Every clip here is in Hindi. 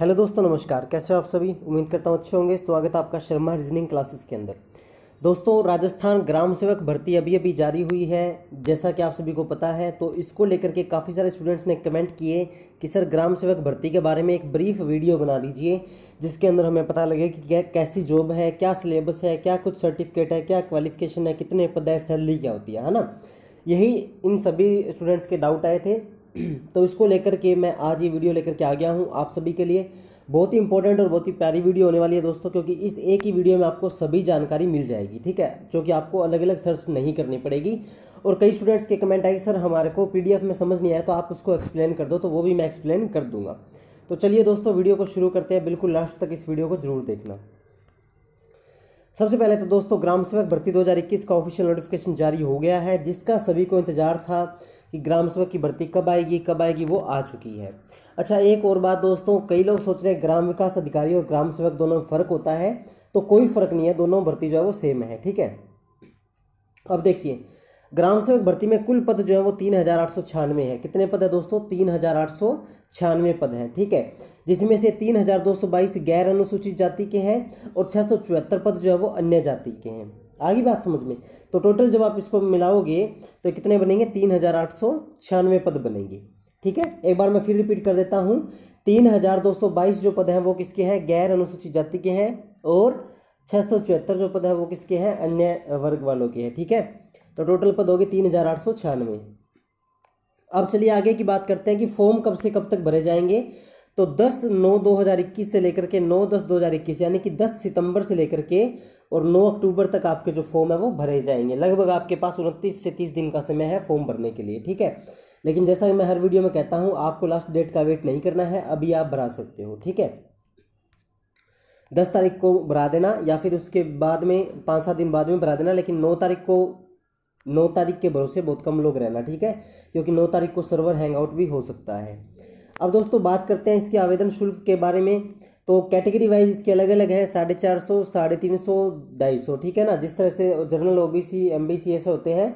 हेलो दोस्तों नमस्कार कैसे हो आप सभी उम्मीद करता हूँ अच्छे होंगे स्वागत है आपका शर्मा रीजनिंग क्लासेस के अंदर दोस्तों राजस्थान ग्राम सेवक भर्ती अभी अभी जारी हुई है जैसा कि आप सभी को पता है तो इसको लेकर के काफ़ी सारे स्टूडेंट्स ने कमेंट किए कि सर ग्राम सेवक भर्ती के बारे में एक ब्रीफ वीडियो बना दीजिए जिसके अंदर हमें पता लगे कि क्या कैसी जॉब है क्या सिलेबस है क्या कुछ सर्टिफिकेट है क्या क्वालिफिकेशन है कितने पद है सैलरी क्या होती है है ना यही इन सभी स्टूडेंट्स के डाउट आए थे तो इसको लेकर के मैं आज ये वीडियो लेकर के आ गया हूँ आप सभी के लिए बहुत ही इंपॉर्टेंट और बहुत ही प्यारी वीडियो होने वाली है दोस्तों क्योंकि इस एक ही वीडियो में आपको सभी जानकारी मिल जाएगी ठीक है जो कि आपको अलग अलग सर्च नहीं करनी पड़ेगी और कई स्टूडेंट्स के कमेंट आए सर हमारे को पीडीएफ में समझ नहीं आया तो आप उसको एक्सप्लेन कर दो तो वो भी मैं एक्सप्लेन कर दूंगा तो चलिए दोस्तों वीडियो को शुरू करते हैं बिल्कुल लास्ट तक इस वीडियो को जरूर देखना सबसे पहले तो दोस्तों ग्राम सेवक भर्ती 2021 का ऑफिशियल नोटिफिकेशन जारी हो गया है जिसका सभी को इंतजार था कि ग्राम सेवक की भर्ती कब आएगी कब आएगी वो आ चुकी है अच्छा एक और बात दोस्तों कई लोग सोच रहे हैं ग्राम विकास अधिकारी और ग्राम सेवक दोनों में फ़र्क होता है तो कोई फ़र्क नहीं है दोनों भर्ती जो है वो सेम है ठीक है अब देखिए ग्राम सेवक भर्ती में कुल पद जो है वो तीन हज़ार आठ सौ छियानवे है कितने पद है दोस्तों तीन हज़ार आठ सौ छियानवे पद है ठीक है जिसमें से तीन हज़ार दो सौ बाईस गैर अनुसूचित जाति के हैं और छह सौ चौहत्तर पद जो है वो अन्य जाति के हैं आगे बात समझ में तो टोटल जब आप इसको मिलाओगे तो कितने बनेंगे तीन हज़ार आठ सौ छियानवे पद बनेंगे ठीक है एक बार मैं फिर रिपीट कर देता हूँ तीन हज़ार दो सौ बाईस जो पद हैं वो किसके हैं गैर अनुसूचित जाति के हैं और छः सौ चौहत्तर जो पद है वो किसके हैं अन्य वर्ग वालों के हैं ठीक है तो टोटल पद हो गए तीन हज़ार आठ सौ छियानवे अब चलिए आगे की बात करते हैं कि फॉर्म कब से कब तक भरे जाएंगे तो 10 नौ 2021 से लेकर के 9 दस 2021 यानी कि 10 सितंबर से लेकर के और 9 अक्टूबर तक आपके जो फॉर्म है वो भरे जाएंगे लगभग आपके पास उनतीस से तीस दिन का समय है फॉर्म भरने के लिए ठीक है लेकिन जैसा कि मैं हर वीडियो में कहता हूँ आपको लास्ट डेट का वेट नहीं करना है अभी आप भरा सकते हो ठीक है दस तारीख को भरा देना या फिर उसके बाद में पाँच सात दिन बाद में भरा देना लेकिन नौ तारीख को नौ तारीख के भरोसे बहुत कम लोग रहना ठीक है क्योंकि नौ तारीख को सर्वर हैंग आउट भी हो सकता है अब दोस्तों बात करते हैं इसके आवेदन शुल्क के बारे में तो कैटेगरी वाइज इसके अलग अलग है साढ़े चार सौ साढ़े तीन सौ ढाई सौ ठीक है ना जिस तरह से general O B C M B C ऐसे होते हैं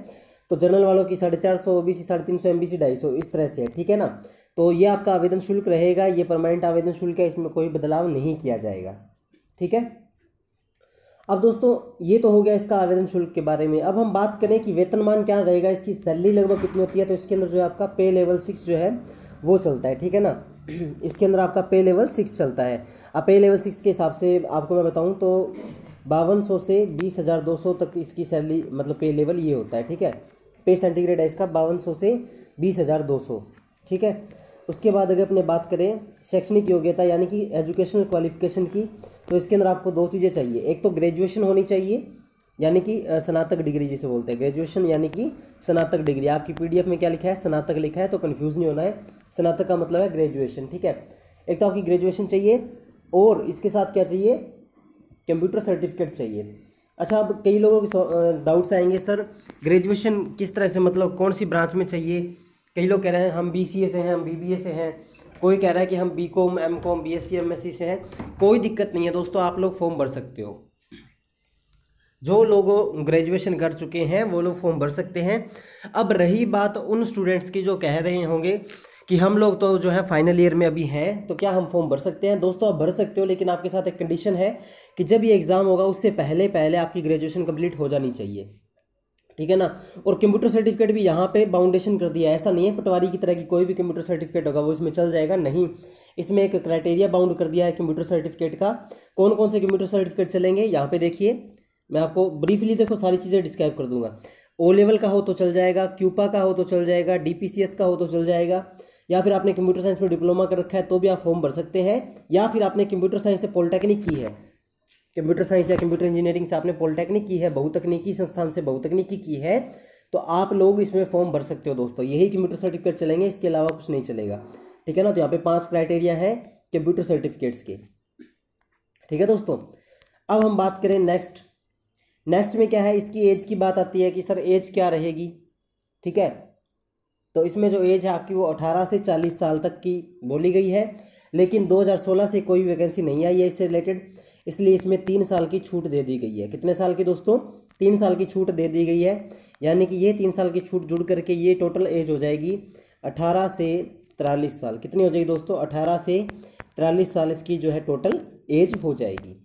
तो जनरल वालों की साढ़े चार सौ ओ बी सी साढ़े तीन सौ एम बी सी ढाई सौ इस तरह से है ठीक है ना तो ये आपका आवेदन शुल्क रहेगा ये परमानेंट आवेदन शुल्क है इसमें कोई बदलाव नहीं किया जाएगा ठीक है अब दोस्तों ये तो हो गया इसका आवेदन शुल्क के बारे में अब हम बात करें कि वेतनमान क्या रहेगा इसकी सैलरी लगभग कितनी होती है तो इसके अंदर जो है आपका पे लेवल सिक्स जो है वो चलता है ठीक है ना इसके अंदर आपका पे लेवल सिक्स चलता है अब पे लेवल सिक्स के हिसाब से आपको मैं बताऊँ तो बावन सौ से बीस हज़ार दो सौ तक इसकी सैलरी मतलब पे लेवल ये होता है ठीक है पे सेंटीग्रेड है इसका बावन सौ से बीस हज़ार दो सौ ठीक है उसके बाद अगर अपने बात करें शैक्षणिक योग्यता यानी कि एजुकेशनल क्वालिफिकेशन की तो इसके अंदर आपको दो चीज़ें चाहिए एक तो ग्रेजुएशन होनी चाहिए यानी कि स्नातक डिग्री जिसे बोलते हैं ग्रेजुएशन यानी कि स्नातक डिग्री आपकी पीडीएफ में क्या लिखा है स्नातक लिखा है तो कन्फ्यूज़ नहीं होना है स्नातक का मतलब है ग्रेजुएशन ठीक है एक तो आपकी ग्रेजुएशन चाहिए और इसके साथ क्या चाहिए कंप्यूटर सर्टिफिकेट चाहिए अच्छा अब कई लोगों के डाउट्स आएंगे सर ग्रेजुएशन किस तरह से मतलब कौन सी ब्रांच में चाहिए कई लोग कह रहे हैं हम बी से हैं हम बी से हैं कोई कह रहा है कि हम B com M com B S C M S C से हैं कोई दिक्कत नहीं है दोस्तों आप लोग फॉर्म भर सकते हो जो लोग ग्रेजुएशन कर चुके हैं वो लोग फॉर्म भर सकते हैं अब रही बात उन स्टूडेंट्स की जो कह रहे होंगे कि हम लोग तो जो है फाइनल ईयर में अभी हैं तो क्या हम फॉर्म भर सकते हैं दोस्तों आप भर सकते हो लेकिन आपके साथ एक कंडीशन है कि जब ये एग्ज़ाम होगा उससे पहले पहले आपकी ग्रेजुएशन कंप्लीट हो जानी चाहिए ठीक है ना और कंप्यूटर सर्टिफिकेट भी यहाँ पे बाउंडेशन कर दिया ऐसा नहीं है पटवारी की तरह की कोई भी कंप्यूटर सर्टिफिकेट होगा वो इसमें चल जाएगा नहीं इसमें एक क्राइटेरिया बाउंड कर दिया है कंप्यूटर सर्टिफिकेट का कौन कौन से कंप्यूटर सर्टिफिकेट चलेंगे यहाँ पे देखिए मैं आपको ब्रीफली देखो सारी चीज़ें डिस्क्राइब कर दूंगा ओ लेवल का हो तो चल जाएगा क्यूपा का हो तो चल जाएगा डी का हो तो चल जाएगा या फिर आपने कंप्यूटर साइंस में डिप्लोमा कर रखा है तो भी आप फॉर्म भर सकते हैं या फिर आपने कंप्यूटर साइंस से पॉलिटेक्निक की है कंप्यूटर साइंस या कंप्यूटर इंजीनियरिंग से आपने पॉलिटेक्निक की है बहुतकनीकी संस्थान से बहुतकनीकी की है तो आप लोग इसमें फॉर्म भर सकते हो दोस्तों यही कंप्यूटर सर्टिफिकेट चलेंगे इसके अलावा कुछ नहीं चलेगा ठीक है ना तो यहाँ पे पांच क्राइटेरिया है कंप्यूटर सर्टिफिकेट्स के ठीक है दोस्तों अब हम बात करें नेक्स्ट नेक्स्ट में क्या है इसकी एज की बात आती है कि सर एज क्या रहेगी ठीक है तो इसमें जो एज है आपकी वो अठारह से चालीस साल तक की बोली गई है लेकिन 2016 से कोई वैकेंसी नहीं आई है इससे रिलेटेड इसलिए इसमें तीन साल की छूट दे दी गई है कितने साल की दोस्तों तीन साल की छूट दे दी गई है यानी कि ये तीन साल की छूट जुड़ करके ये टोटल एज हो जाएगी अठारह से तिरालीस साल कितनी हो जाएगी दोस्तों अठारह से तिरालीस साल इसकी जो है टोटल एज हो जाएगी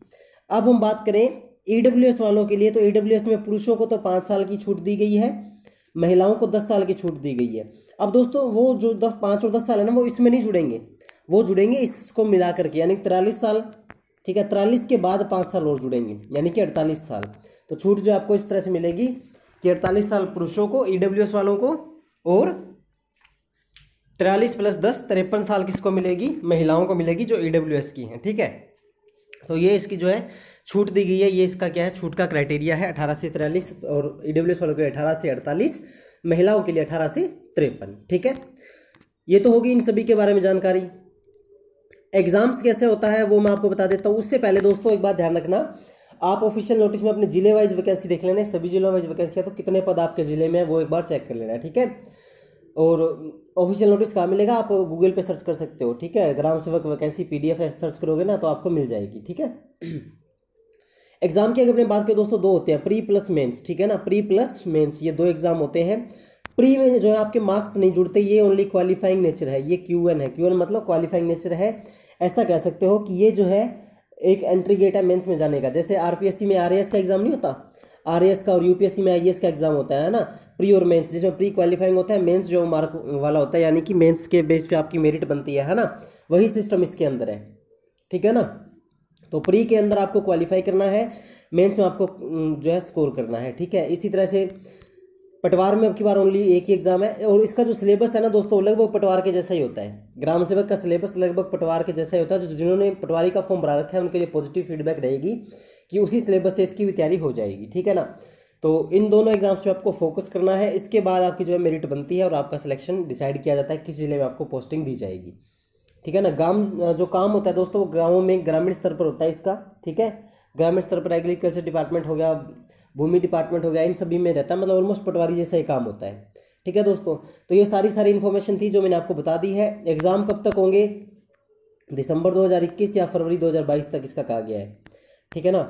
अब हम बात करें ई वालों के लिए तो ई में पुरुषों को तो पाँच साल की छूट दी गई है महिलाओं को दस साल की छूट दी गई है अब दोस्तों वो जो दस पाँच और दस साल है ना वो इसमें नहीं जुड़ेंगे वो जुड़ेंगे इसको मिला करके यानी तिरालीस साल ठीक है तिरालीस के बाद पाँच साल और जुड़ेंगे यानी कि अड़तालीस साल तो छूट जो आपको इस तरह से मिलेगी कि अड़तालीस साल पुरुषों को ई वालों को और तिरालीस प्लस दस तिरपन साल किसको मिलेगी महिलाओं को मिलेगी जो ई की हैं ठीक है तो ये इसकी जो है छूट दी गई है ये इसका क्या है छूट का क्राइटेरिया है अठारह से तिरालीस और ईडब्ल्यूएस e वालों के लिए अठारह से अड़तालीस महिलाओं के लिए अठारह से तिरपन ठीक है ये तो होगी इन सभी के बारे में जानकारी एग्जाम्स कैसे होता है वो मैं आपको बता देता हूँ उससे पहले दोस्तों एक बात ध्यान रखना आप ऑफिशियल नोटिस में अपने जिले वाइज वैकेंसी देख लेना सभी जिलों वाइज वैकेंसी है तो कितने पद आपके जिले में है वो एक बार चेक कर लेना है ठीक है और ऑफिशियल नोटिस कहाँ मिलेगा आप गूगल पे सर्च कर सकते हो ठीक है ग्राम सेवक वैकेंसी पीडीएफ सर्च करोगे ना तो आपको मिल जाएगी ठीक है एग्जाम की अगर अपने बात करें दोस्तों दो होते हैं प्री प्लस मेंस ठीक है ना प्री प्लस मेंस ये दो एग्जाम होते हैं प्री में जो है आपके मार्क्स नहीं जुड़ते ये ओनली क्वालिफाइंग नेचर है ये क्यू है क्यू मतलब क्वालिफाइंग नेचर है ऐसा कह सकते हो कि ये जो है एक एंट्री गेट है मेन्स में जाने का जैसे आर में आर का एग्जाम नहीं होता आर का और यूपीएससी में आई का एग्जाम होता है ना प्री और मेंस जिसमें प्री क्वालिफाइंग होता है मेंस जो मार्क वाला होता है यानी कि मेंस के बेस पे आपकी मेरिट बनती है है ना वही सिस्टम इसके अंदर है ठीक है ना तो प्री के अंदर आपको क्वालिफाई करना है मेंस में आपको जो है स्कोर करना है ठीक है इसी तरह से पटवार में अब की बार ओनली एक ही एग्ज़ाम है और इसका जो सिलेबस है ना दोस्तों लगभग पटवार के जैसा ही होता है ग्राम सेवक का सिलेबस लगभग पटवार के जैसा ही होता है जो जिन्होंने पटवारी का फॉर्म भरा रखा है उनके लिए पॉजिटिव फीडबैक रहेगी कि उसी सिलेबस से इसकी भी तैयारी हो जाएगी ठीक है ना तो इन दोनों एग्जाम्स पे आपको फोकस करना है इसके बाद आपकी जो है मेरिट बनती है और आपका सिलेक्शन डिसाइड किया जाता है किस जिले में आपको पोस्टिंग दी जाएगी ठीक है ना गांव जो काम होता है दोस्तों वो गाँवों में ग्रामीण स्तर पर होता है इसका ठीक है ग्रामीण स्तर पर एग्रीकल्चर डिपार्टमेंट हो गया भूमि डिपार्टमेंट हो गया इन सभी में रहता है मतलब ऑलमोस्ट पटवारी जैसा ही काम होता है ठीक है दोस्तों तो ये सारी सारी इन्फॉर्मेशन थी जो मैंने आपको बता दी है एग्ज़ाम कब तक होंगे दिसंबर 2021 या फरवरी 2022 तक इसका कहा गया है ठीक है ना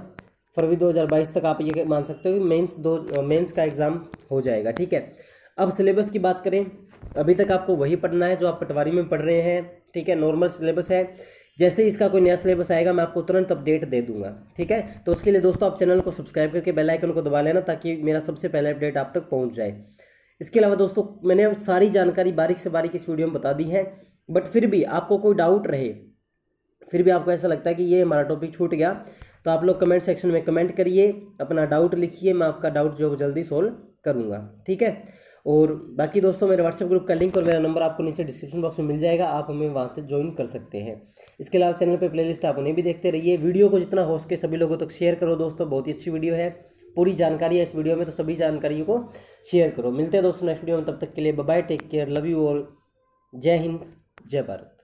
फरवरी 2022 तक आप ये मान सकते हो कि मेंस दो मेंस का एग्ज़ाम हो जाएगा ठीक है अब सिलेबस की बात करें अभी तक आपको वही पढ़ना है जो आप पटवारी में पढ़ रहे हैं ठीक है नॉर्मल सिलेबस है जैसे ही इसका कोई नया सिलेबस आएगा मैं आपको तुरंत अपडेट दे दूंगा ठीक है तो उसके लिए दोस्तों आप चैनल को सब्सक्राइब करके बेल आइकन को दबा लेना ताकि मेरा सबसे पहला अपडेट आप तक पहुंच जाए इसके अलावा दोस्तों मैंने सारी जानकारी बारीक से बारीक इस वीडियो में बता दी है बट फिर भी आपको कोई डाउट रहे फिर भी आपको ऐसा लगता है कि ये हमारा टॉपिक छूट गया तो आप लोग कमेंट सेक्शन में कमेंट करिए अपना डाउट लिखिए मैं आपका डाउट जो जल्दी सोल्व करूँगा ठीक है और बाकी दोस्तों मेरे व्हाट्सएप ग्रुप का लिंक और मेरा नंबर आपको नीचे डिस्क्रिप्शन बॉक्स में मिल जाएगा आप हमें वहाँ से ज्वाइन कर सकते हैं इसके अलावा चैनल पर प्ले आप उन्हें भी देखते रहिए वीडियो को जितना हो सके सभी लोगों तक शेयर करो दोस्तों बहुत ही अच्छी वीडियो है पूरी जानकारी है इस वीडियो में तो सभी जानकारी को शेयर करो मिलते हैं दोस्तों नेक्स्ट वीडियो में तब तक के लिए bye take care love you all जय हिंद जय भारत